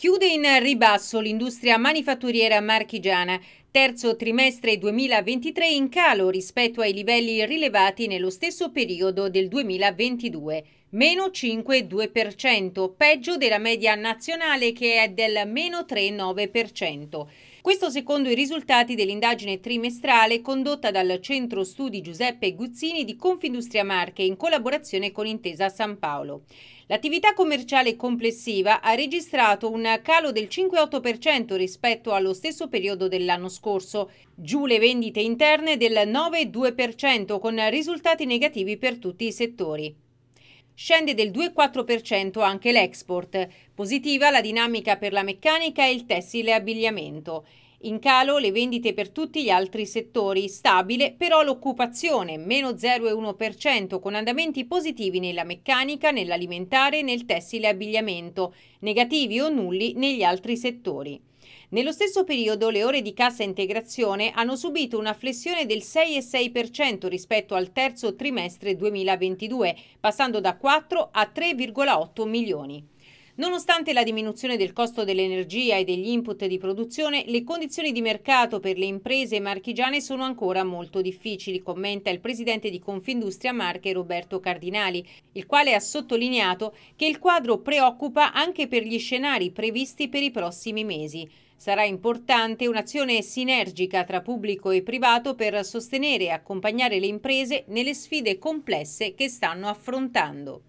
Chiude in ribasso l'industria manifatturiera marchigiana terzo trimestre 2023 in calo rispetto ai livelli rilevati nello stesso periodo del 2022, meno 5,2%, peggio della media nazionale che è del meno 3,9%. Questo secondo i risultati dell'indagine trimestrale condotta dal Centro Studi Giuseppe Guzzini di Confindustria Marche in collaborazione con Intesa San Paolo. L'attività commerciale complessiva ha registrato un calo del 5,8% rispetto allo stesso periodo dell'anno scorso scorso, giù le vendite interne del 9,2% con risultati negativi per tutti i settori. Scende del 2,4% anche l'export, positiva la dinamica per la meccanica e il tessile abbigliamento. In calo le vendite per tutti gli altri settori, stabile però l'occupazione, meno 0,1% con andamenti positivi nella meccanica, nell'alimentare e nel tessile abbigliamento, negativi o nulli negli altri settori. Nello stesso periodo le ore di cassa integrazione hanno subito una flessione del 6,6% rispetto al terzo trimestre 2022, passando da 4 a 3,8 milioni. Nonostante la diminuzione del costo dell'energia e degli input di produzione, le condizioni di mercato per le imprese marchigiane sono ancora molto difficili, commenta il presidente di Confindustria Marche Roberto Cardinali, il quale ha sottolineato che il quadro preoccupa anche per gli scenari previsti per i prossimi mesi. Sarà importante un'azione sinergica tra pubblico e privato per sostenere e accompagnare le imprese nelle sfide complesse che stanno affrontando.